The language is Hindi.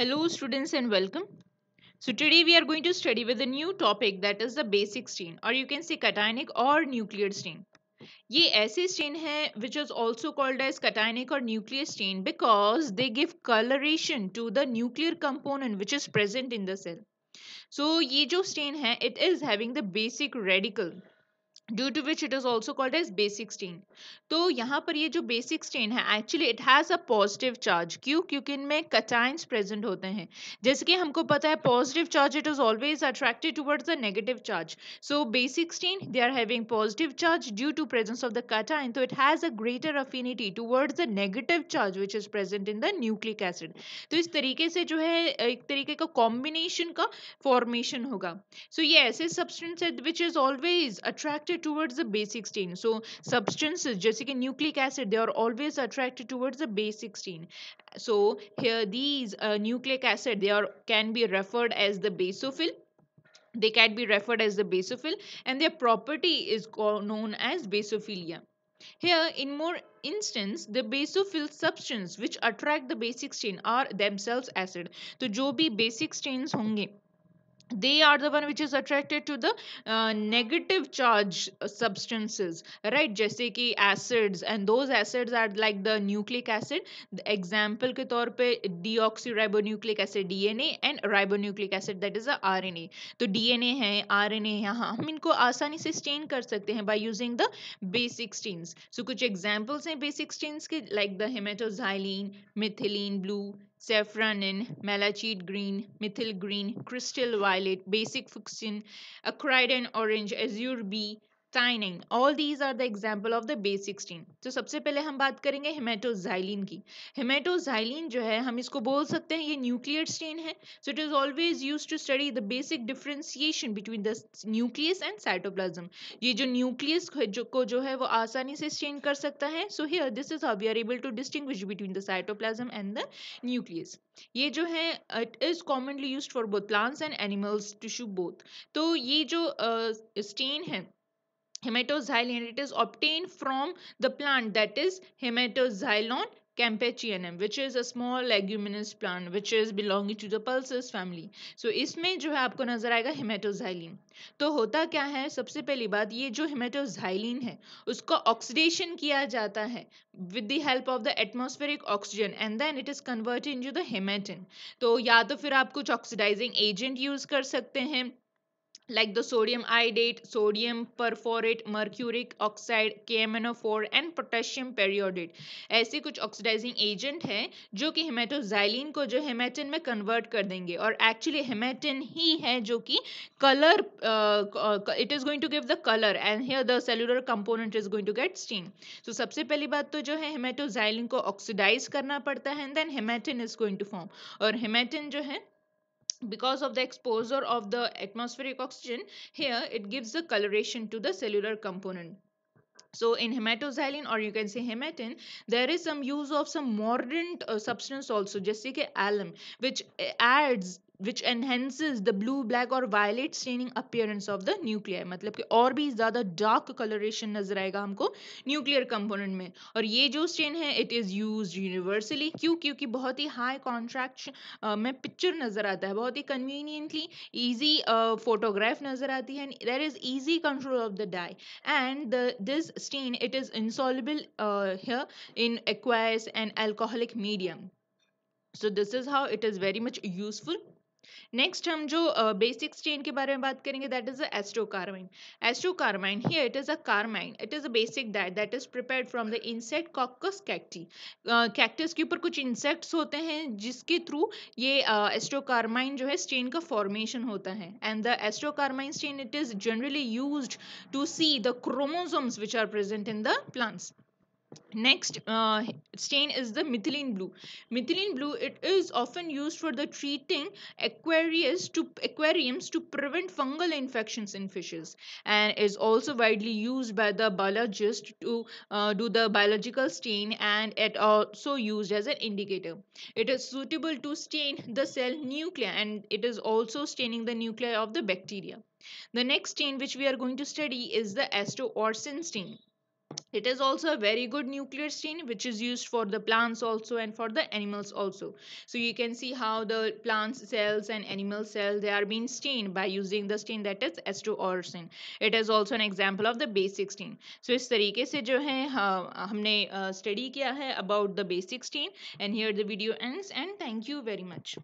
Hello students and welcome. So today we are going to study with a new topic that is the basic stain or you can say cationic or nuclear stain. ये ऐसे stain है which is also called as cationic or nuclear stain because they give coloration to the nuclear component which is present in the cell. So ये जो stain है it is having the basic radical due to which it is also called as basic stain तो यहाँ पर ये जो बेसिक स्टेन है actually it has a positive charge क्यों क्योंकि इनमें कटाइंस प्रेजेंट होते हैं जैसे कि हमको पता है positive charge it is always attracted towards a negative charge so basic stain they are having positive charge due to presence of the cation तो it has a greater affinity towards a negative charge which is present in the nucleic acid तो इस तरीके से जो है एक तरीके का कॉम्बिनेशन का फॉर्मेशन होगा सो so, ये ऐसे सब्सटेंस है which is always attracted attracted towards the base 16 so substances just like nucleic acid they are always attracted towards the base 16 so here these uh, nucleic acid they are can be referred as the basophil they can be referred as the basophil and their property is known as basophilia here, in more instance, the basophil substance which attract the basic 16 are themselves acid. So, जो भी basic stains होंगे they are the one which is attracted to the uh, negative charge substances right jaise ki acids and those acids are like the nucleic acid the example ke taur pe deoxyribonucleic acid DNA and ribonucleic acid that is the RNA तो DNA hai RNA hai ha hum inko aasani se stain kar sakte hain by using the basic stains so kuch examples hain basic stains ke like the hematoxylene methylene blue saffronin, malachite green, methyl green, crystal violet, basic fuchsin, acridine orange, azure bee, staining all these are the example of the base sixteen तो सबसे पहले हम बात करेंगे हेमेटोजाइलिन की हेमेटोजाइलिन जो है हम इसको बोल सकते हैं ये न्यूक्लियर स्टेन है so it is always use to study the basic differentiation between the nucleus and cytoplasm ये जो न्यूक्लियस को जो है वो आसानी से स्टेन कर सकता है so here this is how we are able to distinguish between the cytoplasm and the nucleus ये जो है it is commonly use for both plants and animals tissue both तो ये जो स्टेन uh, है hematoxylin it is obtained from the plant that is hematoxylon campechianum which is a small leguminous plant which is belonging to the pulses family सो इसमें जो है आपको नज़र आएगा हेमेटोजाइलिन तो होता क्या है सबसे पहली बात ये जो हेमेटोजाइलिन है उसको ऑक्सीडेशन किया जाता है with the help of the atmospheric oxygen and then it is convert in to the hematein तो या तो फिर आप कुछ ऑक्सीडाइजिंग एजेंट यूज़ कर सकते हैं like the sodium iodate, sodium perforate, mercuric oxide, KMNO4 and potassium periodate. ऐसे कुछ ऑक्सीडाइजिंग एजेंट हैं जो कि हेमेटोजाइलिन को जो हेमेटिन में कन्वर्ट कर देंगे और एक्चुअली हेमेटिन ही है जो कि colour it is going to give the colour and here the cellular component is going to get stain so सबसे पहली बात तो जो है हेमेटोजाइलिन को ऑक्सीडाइज करना पड़ता है and then hematein is going to form और हेमेटिन जो है because of the exposure of the atmospheric oxygen here it gives the coloration to the cellular component so in hematoxylin or you can say hematin there is some use of some mordant uh, substance also just like alum which uh, adds which enhances the blue black और violet staining appearance of the nuclear मतलब कि और भी ज़्यादा डार्क कलरेशन नजर आएगा हमको न्यूक्लियर कंपोनेंट में और ये जो स्टेन है इट इज़ यूज यूनिवर्सली क्यों क्योंकि बहुत ही हाई कॉन्ट्रैक्ट में पिक्चर नज़र आता है बहुत ही कन्वीनियंटली ईजी फोटोग्राफ नज़र आती है and there is easy control of the dye and this stain it is insoluble in here and alcoholic medium so this is how it is very much useful next हम जो बेसिक चेन के बारे में बात करेंगे that is astrocarmine astrocarmine here it is a carmine it is a basic that that is prepared from the insect coccus cacti cactus के ऊपर कुछ इंसेक्ट्स होते हैं जिसके थ्रू ये एस्ट्रोकार्माइन जो है स्टेन का फॉर्मेशन होता है and the astrocarmine stain it is generally use to see the chromosomes which are present in the plants next uh, stain is the methylene blue methylene blue it is often used for the treating aquarius to aquariums to prevent fungal infections in fishes and is also widely used by the biologist to uh, do the biological stain and it also used as an indicator it is suitable to stain the cell nuclei and it is also staining the nuclei of the bacteria the next stain which we are going to study is the asto or sin stain it is also a very good nuclear stain which is used for the plants also and for the animals also so you can see how the plant cells and animal cells they are being stained by using the stain that is h2 orsin it is also an example of the basic stain so is tarike se jo hai humne study kiya hai about the basic stain and here the video ends and thank you very much